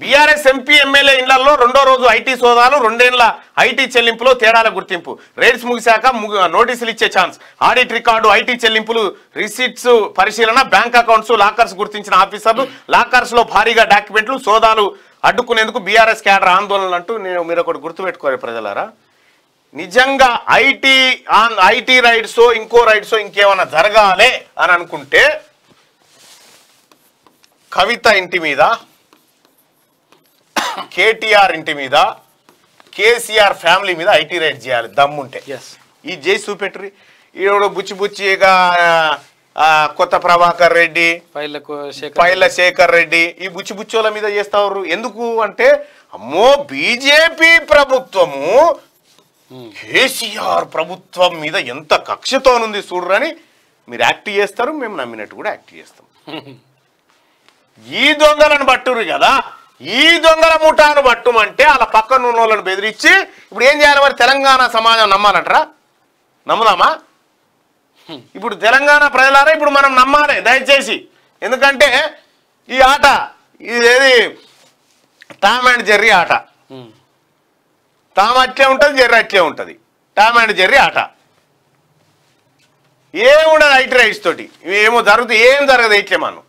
BRS MP MLA ఇండ్లలో రెండో రోజు ఐటీ సోదాలు రెండేళ్ల ఐటీ చెల్లింపులో తేడాల గుర్తింపు రేట్స్ ముగిశాక నోటీసులు ఇచ్చే ఛాన్స్ ఆడిట్ రికార్డు ఐటీ చెల్లింపులు రిసీట్స్ పరిశీలన బ్యాంక్ అకౌంట్స్ లాకర్స్ గుర్తించిన ఆఫీసర్లు లాకర్స్ లో భారీగా డాక్యుమెంట్లు సోదాలు అడ్డుకునేందుకు బీఆర్ఎస్ క్యాడర్ ఆందోళనలు అంటూ నేను మీరు ఒకటి గుర్తుపెట్టుకోరు ప్రజలారా నిజంగా ఐటీ ఆన్ ఐటీ రైడ్స్ ఇంకో రైడ్స్ ఇంకేమైనా జరగాలి అని అనుకుంటే కవిత ఇంటి మీద కేటీఆర్ ఇంటి మీద కేసీఆర్ ఫ్యామిలీ మీద ఐటీ రైడ్ చేయాలి దమ్ముంటే ఈ జై చూపెట్టరి ఈరోడు బుచ్చి బుచ్చిగా కొత్త ప్రభాకర్ రెడ్డి పైల శేఖర్ రెడ్డి ఈ బుచ్చి బుచ్చోల మీద చేస్తారు ఎందుకు అంటే అమ్మో బీజేపీ ప్రభుత్వము hmm. కేసీఆర్ ప్రభుత్వం మీద ఎంత కక్షతో ఉంది చూడరని మీరు యాక్ట్ చేస్తారు మేము నమ్మినట్టు కూడా యాక్ట్ చేస్తాం ఈ దొంగలను బట్టురు కదా ఈ దొంగల ముఠాను పట్టుమంటే అలా పక్కన ఉన్న వాళ్ళని బెదిరించి ఇప్పుడు ఏం చేయాలి మరి తెలంగాణ సమాజం నమ్మాలంటరా నమ్ముదామా ఇప్పుడు తెలంగాణ ప్రజలారా ఇప్పుడు మనం నమ్మాలి దయచేసి ఎందుకంటే ఈ ఆట ఇదేది టామ్ అండ్ జెర్రీ ఆట తాము అట్లే ఉంటుంది జెర్రీ అట్లే ఉంటుంది టామ్ అండ్ జెర్రీ ఆట ఏముండదు ఐటీ రైట్స్ తోటి ఏమో జరుగుతుంది ఏం జరగదు ఇట్లే మనం